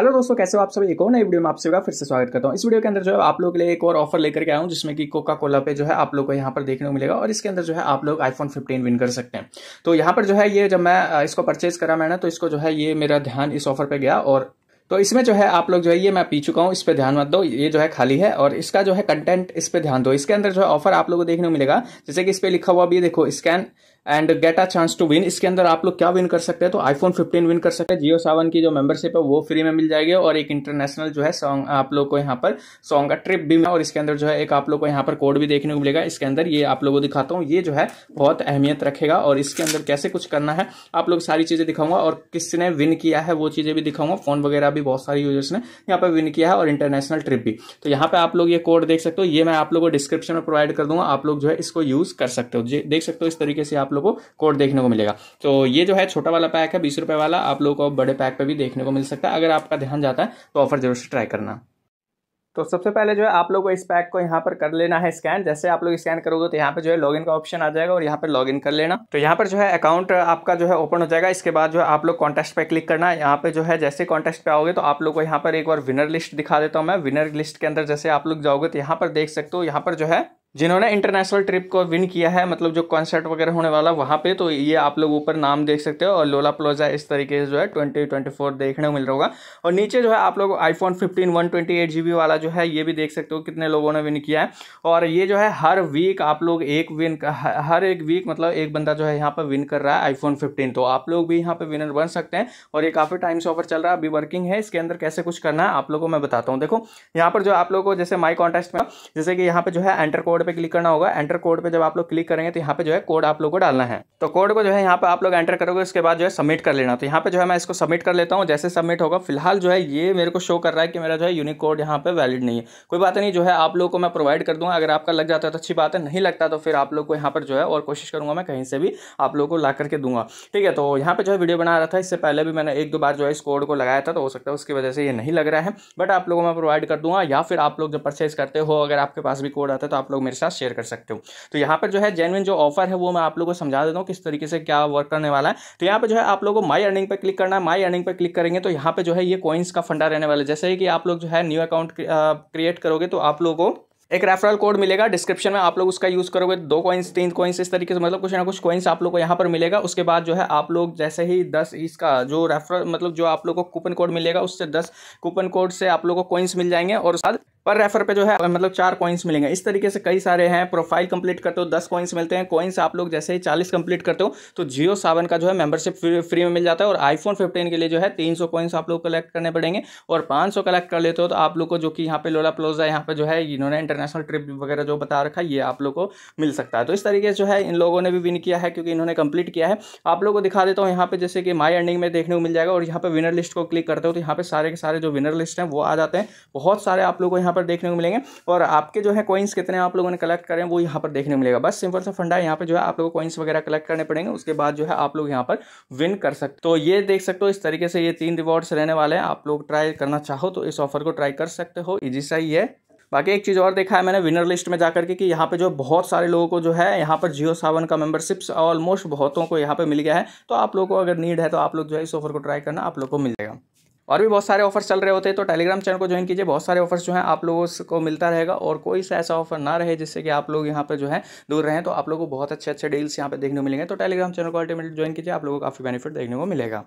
hello दोस्तों कैसे हो आप सभी एक और नए वीडियो में आप सभी का फिर से स्वागत करता हूँ इस वीडियो के अंदर जो है आप लोग के लिए एक और ऑफर लेकर के आया हूँ जिसमें कि कोका कोला पे जो है आप लोग को यहाँ पर देखने को मिलेगा और इसके अंदर जो है आप लोग आईफोन 15 विन कर सकते हैं तो यहाँ पर जो है ये जब मैं इसको परचेज करा मैंने तो इसको जो है ये मेरा ध्यान इस ऑफर पर गया और तो इसमें जो है आप लोग जो है ये मैं पी चुका हूँ इस पर ध्यान मत दो ये जो है खाली है और इसका जो है कंटेंट इस पर ध्यान दो इसके अंदर जो है ऑफर आप लोगों को देखने को मिलेगा जैसे कि इस पर लिखा हुआ भी देखो scan and get a chance to win इसके अंदर आप लोग क्या विन कर सकते हैं तो आईफोन 15 विन कर सकते हैं जियो सेवन की जो मेंबरशिप है वो फ्री में मिल जाएगी और एक इंटरनेशनल जो है सॉन्ग आप लोग को यहाँ पर सॉन्ग का ट्रिप भी और इसके अंदर जो है एक आप लोग को यहाँ पर कोड भी देखने को मिलेगा इसके अंदर ये आप लोगों को दिखाता हूँ ये जो है बहुत अहमियत रखेगा और इसके अंदर कैसे कुछ करना है आप लोग सारी चीज़ें दिखाऊंगा और किसने विन किया है वो चीज़ें भी दिखाऊंगा फोन वगैरह भी बहुत सारे यूजर्स ने यहाँ पर विन किया है और इंटरनेशनल ट्रिप भी तो यहाँ पर आप लोग ये कोड देख सकते हो ये मैं आप लोगों को डिस्क्रिप्शन में प्रोवाइड कर दूंगा आप लोग जो है इसको यूज़ कर सकते हो देख सकते हो इस तरीके से आप लोग लोग को कोड देखने को मिलेगा तो ये जो है छोटा वाला पैक है बीस रुपए वाला आप लोगों को बड़े पैक पर भी देखने को मिल सकता है अगर आपका ध्यान जाता है तो ऑफर जरूर से ट्राई करना तो सबसे पहले जो है आप लोगों को इस पैक को यहाँ पर कर लेना है स्कैन जैसे आप लोग स्कैन करोगे तो यहाँ पर जो है लॉगिन का ऑप्शन आ जाएगा और यहाँ पर लॉगिन कर लेना तो यहाँ पर जो है अकाउंट आपका जो है ओपन हो जाएगा इसके बाद जो है आप लोग कॉन्टेस्ट पे क्लिक करना है यहाँ पर जो है जैसे कॉन्टेस्ट पे आओगे तो आप लोग को यहाँ पर एक बार विनर लिस्ट दिखा देता हूँ मैं विनर लिस्ट के अंदर जैसे आप लोग जाओगे तो यहाँ पर देख सकते हो यहाँ पर जो है जिन्होंने इंटरनेशनल ट्रिप को विन किया है मतलब जो कॉन्सर्ट वगैरह होने वाला वहाँ पे तो ये आप लोग ऊपर नाम देख सकते हो और लोला प्लोजा इस तरीके से जो है ट्वेंटी ट्वेंटी फोर देखने को मिल रहा होगा और नीचे जो है आप लोग iPhone fifteen one twenty eight G B वाला जो है ये भी देख सकते हो कितने लोगों ने विन किया है और ये जो है हर वीक आप लोग एक विन हर एक वीक मतलब एक बंदा जो है यहाँ पर विन कर रहा है आईफोन फिफ्टीन तो आप लोग भी यहाँ पर विनर बन सकते हैं और ये काफ़ी टाइम से ऑफर चल रहा है अभी वर्किंग है इसके अंदर कैसे कुछ करना है आप लोग को मैं बताता हूँ देखो यहाँ पर जो आप लोग को जैसे माई कॉन्टेस्ट में जैसे कि यहाँ पर जो है एंटर कोड कोड पे क्लिक करना होगा एंटर कोड पे जब आप लोग क्लिक करेंगे तो यहाँ पे जो है कोड आप लोग को डालना है तो कोड को जो है यहाँ पे आप लोग एंटर करोगे उसके बाद जो है सबमिट कर लेना तो यहाँ पे जो है मैं इसको सबमिट कर लेता हूँ जैसे सबमिट होगा फिलहाल जो है ये मेरे को शो कर रहा है कि मेरा जो है यूनिक कोड यहाँ पे वैलिड नहीं है कोई बात नहीं जो है आप लोग को मैं प्रोवाइड कर दूँगा अगर आपका लग जाता है तो अच्छी बात है नहीं लगता तो फिर आप लोग को यहाँ पर जो है और कोशिश करूँगा मैं कहीं से भी आप लोग को ला करके दूंगा ठीक है तो यहाँ पर जो है वीडियो बना रहा था इससे पहले भी मैंने एक दो बार जो है इस कोड को लगाया था तो हो सकता है उसकी वजह से ये नहीं लग रहा है बट आप लोगों को मैं प्रोवाइड कर दूँगा या फिर आप लोग जब परचेज करते हो अगर आपके पास भी कोड आता है तो आप लोग मेरे साथ शेयर कर सकते हो तो यहाँ पर जो है जेनविन जो ऑफर है वो मैं आप लोगों को समझा देता हूँ किस तरीके से क्या वर्क करने वाला है तो यहाँ पर जो है आप लोगों को माई अर्निंग पर क्लिक करना है माई अर्निंग पर क्लिक करेंगे तो यहाँ पर जो है ये कॉइन्स का फंडा रहने वाला है जैसे कि आप लोग जो है न्यू अकाउंट क्रिएट करोगे तो आप लोगों को एक रेफरल कोड मिलेगा डिस्क्रिप्शन में आप लोग उसका यूज़ करोगे दो कॉइन्स तीन कॉइन्स इस तरीके से मतलब कुछ ना कुछ कॉइन्स आप लोग को यहाँ पर मिलेगा उसके बाद जो है आप लोग जैसे ही दस इसका जो रेफरल मतलब जो आप लोग को कूपन कोड मिलेगा उससे दस कूपन कोड से आप लोग को कॉइन्स मिल जाएंगे और उसके बाद पर रेफर पे जो है मतलब चार कॉइन्स मिलेंगे इस तरीके से कई सारे हैं प्रोफाइल कंप्लीट करते हो दस कॉइन्स मिलते हैं कॉइन्स आप लोग जैसे ही चालीस कंप्लीट करते हो तो जियो सावन का जो है मेंबरशिप फ्री में मिल जाता है और आईफोन फिफ्टीन के लिए जो है तीन सौ कॉइन्स आप लोग कलेक्ट करने पड़ेंगे और पाँच सौ कलेक्ट कर लेते हो तो आप लोग को जो कि यहाँ पे लोला प्लोजा यहाँ पे जो है इन्होंने इंटरनेशनल ट्रिप वगैरह जो बता रखा है ये आप लोग को मिल सकता है तो इस तरीके से जो है इन लोगों ने भी विन किया है क्योंकि इन्होंने कंप्लीट किया है आप लोग को दिखा देता हूँ यहाँ पर जैसे कि माई अर्निंग में देखने को मिल जाएगा और यहाँ पर विनर लिस्ट को क्लिक करते हो तो यहाँ पे सारे के सारे जो विनर लिस्ट हैं वो आ जाते हैं बहुत सारे आप लोग को यहाँ यहाँ पर देखने को मिलेंगे और आपके जो है कॉइन्स कितने आप लोगों ने कलेक्ट करें वो यहाँ पर देखने को मिलेगा बस सिंपल सा फंडा है यहाँ पर जो है आप लोगों को कॉइन्स वगैरह कलेक्ट करने पड़ेंगे उसके बाद जो है आप लोग यहाँ पर विन कर सकते तो ये देख सकते हो इस तरीके से ये तीन रिवॉर्ड्स रहने वाले हैं आप लोग ट्राई करना चाहो तो इस ऑफर को ट्राई कर सकते हो इजी सा ही है बाकी एक चीज़ और देखा है मैंने विनर लिस्ट में जाकर के कि यहाँ पे जो बहुत सारे लोगों को जो है यहाँ पर जियो सावन का मेंबरशिप्स ऑलमोस्ट बहुतों को यहाँ पे मिल गया है तो आप लोगों को अगर नीड है तो आप लोग जो है इस ऑफर को ट्राई करना आप लोग को मिल जाएगा और भी बहुत सारे ऑफर्स चल रहे होते हैं तो टेलीग्राम चैनल को ज्वाइन कीजिए बहुत सारे ऑफर्स जो हैं आप लोगों को मिलता रहेगा और कोई सा ऐसा ऑफर ना रहे जिससे कि आप लोग यहाँ पर जो है दूर रहें तो आप लोगों को बहुत अच्छे अच्छे डील्स यहाँ पर देखने को मिलेंगे तो टेलीग्राम चैनल को अल्टीमेटली ज्वाइन कीजिए आप लोगों को काफ़ी बेनिफिट देखने को मिलेगा